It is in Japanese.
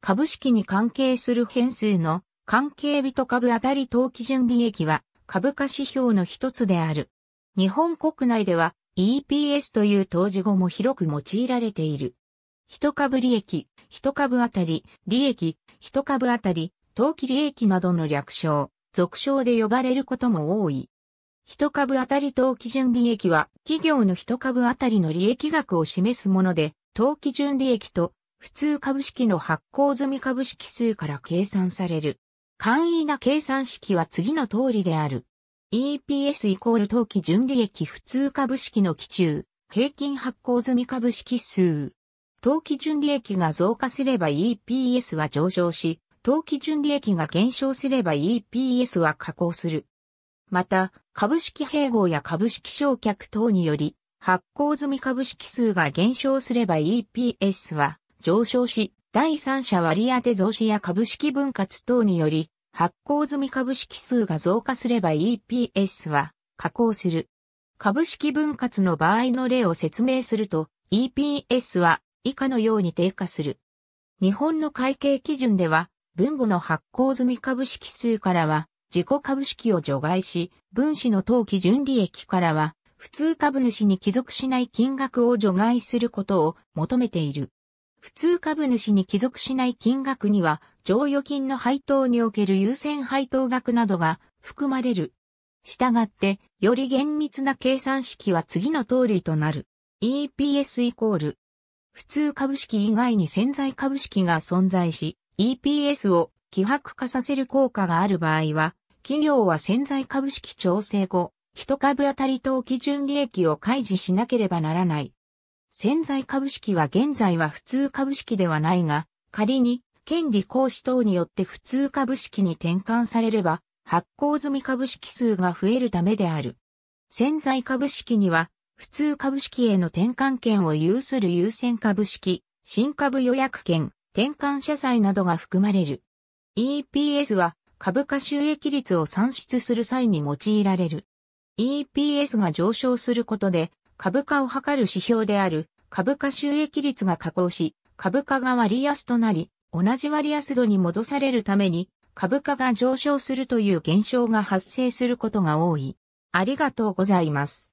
株式に関係する変数の関係日と株当たり等基準利益は株価指標の一つである。日本国内では EPS という当時語も広く用いられている。一株利益、一株当たり、利益、一株当たり、等期利益などの略称、俗称で呼ばれることも多い。一株当たり等基準利益は企業の一株当たりの利益額を示すもので、等基準利益と普通株式の発行済み株式数から計算される。簡易な計算式は次の通りである。EPS イコール当期純利益普通株式の期中、平均発行済み株式数。当期純利益が増加すれば EPS は上昇し、当期純利益が減少すれば EPS は下降する。また、株式併合や株式償却等により、発行済み株式数が減少すれば EPS は上昇し、第三者割当増資や株式分割等により、発行済み株式数が増加すれば EPS は下降する。株式分割の場合の例を説明すると、EPS は以下のように低下する。日本の会計基準では、分母の発行済み株式数からは、自己株式を除外し、分子の当基純利益からは、普通株主に帰属しない金額を除外することを求めている。普通株主に帰属しない金額には、剰余金の配当における優先配当額などが含まれる。したがって、より厳密な計算式は次の通りとなる。EPS イコール。普通株式以外に潜在株式が存在し、EPS を希薄化させる効果がある場合は、企業は潜在株式調整後、一株当たり当基準利益を開示しなければならない。潜在株式は現在は普通株式ではないが、仮に権利行使等によって普通株式に転換されれば、発行済み株式数が増えるためである。潜在株式には、普通株式への転換権を有する優先株式、新株予約権、転換社債などが含まれる。EPS は株価収益率を算出する際に用いられる。EPS が上昇することで株価を測る指標である株価収益率が下降し、株価が割安となり、同じ割安度に戻されるために、株価が上昇するという現象が発生することが多い。ありがとうございます。